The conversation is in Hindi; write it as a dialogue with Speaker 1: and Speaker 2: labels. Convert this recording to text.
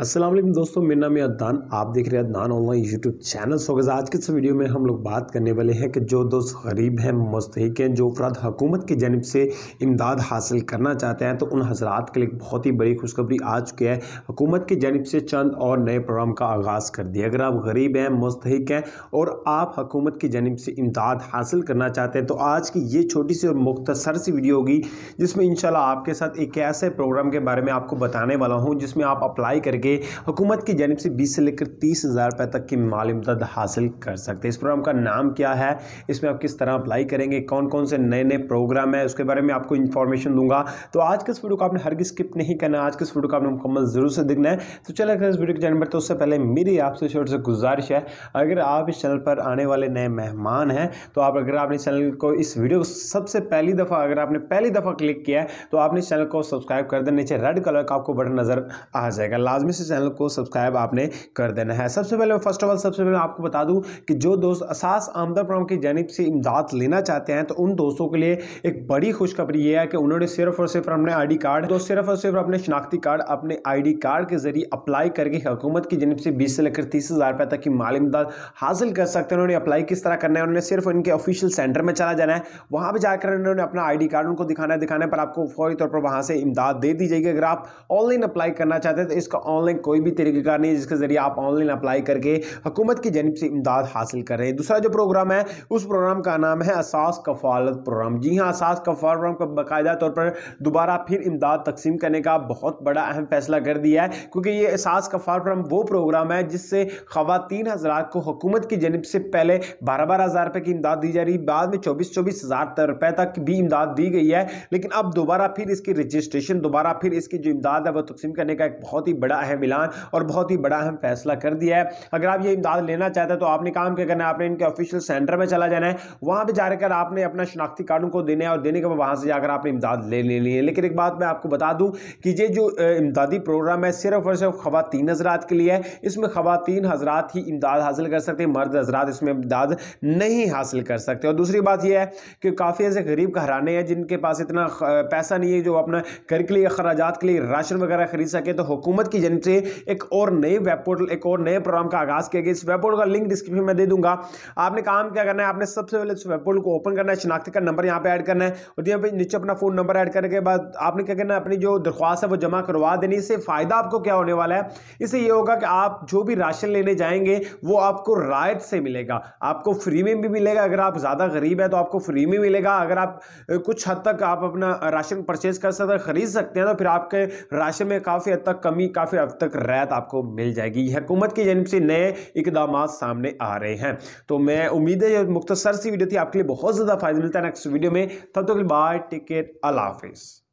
Speaker 1: असलम दोस्तों मेरा नाम अद्दान अदनान आप देख रहे हैं अदनान ऑनलाइन यूट्यूब चैनल सोगज आज के इस वीडियो में हम लोग बात करने वाले हैं कि जो दोस्त गरीब हैं मुस्तक हैं जो अफराद हुकूमत की जानब से इमदाद हासिल करना चाहते हैं तो उन हजरात के लिए बहुत ही बड़ी खुशखबरी आ चुकी है हुकूमत की जानब से चंद और नए प्रोग्राम का आगाज़ कर दिया अगर आप गरीब हैं मुस्तक हैं और आप हकूमत की जानब से इमदाद हासिल करना चाहते हैं तो आज की ये छोटी सी और मुख्तसर सी वीडियो होगी जिसमें इन आपके साथ एक ऐसे प्रोग्राम के बारे में आपको बताने वाला हूँ जिसमें आप अप्लाई करके सके हुकूमत की जानब से बीस से लेकर तीस हज़ार रुपये तक की माल मदद हासिल कर सकते हैं इस प्रोग्राम का नाम क्या है इसमें आप किस तरह अप्लाई करेंगे कौन कौन से नए नए प्रोग्राम है उसके बारे में आपको इन्फॉर्मेशन दूंगा तो आज के इस वीडियो को आपने हर की स्किप नहीं करना आज के इस वीडियो को आपने मुकम्मल ज़रूर से देखना है तो चले अगर इस वीडियो के जानबर तो उससे पहले मेरी आपसे छोटे से गुजारिश है अगर आप इस चैनल पर आने वाले नए मेहमान हैं तो आप अगर आपने चैनल को इस वीडियो को सबसे पहली दफ़ा अगर आपने पहली दफ़ा क्लिक किया है तो आपने चैनल को सब्सक्राइब कर देना नीचे रेड कलर का आपको बटन नज़र आ जाएगा लाजमी से चैनल को सब्सक्राइब आपने कर देना है सबसे पहले फर्स्ट ऑफ ऑल सबसे पहले आपको बता दूँ कि जो दोस्त असास आमदा प्रोग्राम की जानब से इमदाद लेना चाहते हैं तो उन दोस्तों के लिए एक बड़ी खुशखबरी यह है कि उन्होंने सिर्फ और सिर्फ अपने आई कार्ड तो सिर्फ और सिर्फ अपने शनाख्ती कार्ड अपने आई कार्ड के जरिए अप्लाई करके हुकूमत की जानब से बीस से लेकर तीस हज़ार तक की माली इमदाद हासिल कर सकते हैं उन्होंने अप्लाई किस तरह करना है उन्होंने सिर्फ उनके ऑफिशियल सेंटर में चला जाना है वहाँ पर जाकर उन्होंने अपना आई कार्ड उनको दिखाना है दिखाने पर आपको फौरी तौर पर वहाँ से इमदाद दे दी जाएगी अगर आप ऑनलाइन अप्लाई करना चाहते हैं तो इसका ऑनलाइन ऑनलाइन कोई भी तरीके का नहीं जिसके ज़रिए आप ऑनलाइन अप्लाई करके हुकूमत की जानब से इमदाद हासिल कर रहे हैं दूसरा जो प्रोग्राम है उस प्रोग्राम का नाम है असास कफालत प्रोग्राम जी हाँ असास कफालत प्रोग्राम का बाकायदा तौर पर दोबारा फिर इमदाद तकसीम करने का बहुत बड़ा अहम फैसला कर दिया है क्योंकि ये असास कफाल प्रोग्राम वो प्रोग्राम है जिससे ख़वान हज़रात को हुकूमत की जानब से पहले बारह बारह हज़ार रुपये की इमदाद दी जा रही बाद में चौबीस चौबीस हज़ार रुपये तक भी इमदाद दी गई है लेकिन अब दोबारा फिर इसकी रजिस्ट्रेशन दोबारा फिर इसकी जो इमदाद है वह तकसीम करने का एक बहुत ही बड़ा अहम है मिलान और बहुत ही बड़ा अहम फैसला कर दिया है अगर आप ये इमदाद लेना चाहते हैं तो आपने काम क्या करना है आपने इनके ऑफिशियल सेंटर में चला जाना है वहाँ पर जाकर आपने अपना शनाख्ती कार्ड उनको देना है और देने के बाद वहाँ से जाकर आपने इमदाद ले लेनी है लेकिन एक बात मैं आपको बता दूँ कि ये जो इमदादी प्रोग्राम है सिर्फ और सिर्फ खवतिन हजरात के लिए है इसमें खवतिन हजरात ही इमदाद हासिल कर सकते हैं मर्द हजरात इसमें इमदाद नहीं हासिल कर सकते और दूसरी बात यह है कि काफ़ी ऐसे गरीब घराने हैं जिनके पास इतना पैसा नहीं है जो अपना घर के लिए अखराज के लिए राशन वगैरह खरीद सके तो हुकूमत की जन से एक और नए वेब पोर्टल एक और नए प्रोग्राम का आगाज किया गया इस वेब पोर्टल का लिंक डिस्क्रिप्शन में दे दूंगा आपने काम क्या करना है आपने सबसे पहले इस वेब पोर्टल को ओपन करना है शनाख्ती का नंबर यहाँ पर ऐड करना है और यहाँ पर नीचे अपना फ़ोन नंबर ऐड करने के बाद आपने क्या करना है अपनी जो दरख्वास्त है वो जमा करवा देनी इससे फ़ायदा आपको क्या होने वाला है इससे ये होगा कि आप जो भी राशन लेने जाएंगे वो आपको रायत से मिलेगा आपको फ्री में भी मिलेगा अगर आप ज़्यादा गरीब है तो आपको फ्री में मिलेगा अगर आप कुछ हद तक आप अपना राशन परचेज कर सकते खरीद सकते हैं तो फिर आपके राशन में काफ़ी हद तक कमी काफ़ी तक रैत आपको मिल जाएगी हुकूमत की जानब से नए इकदाम सामने आ रहे हैं तो मैं उम्मीद है मुख्तसर सी वीडियो थी आपके लिए बहुत ज़्यादा फायदा मिलता है नेक्स्ट वीडियो में तब तक बाय टेक केयर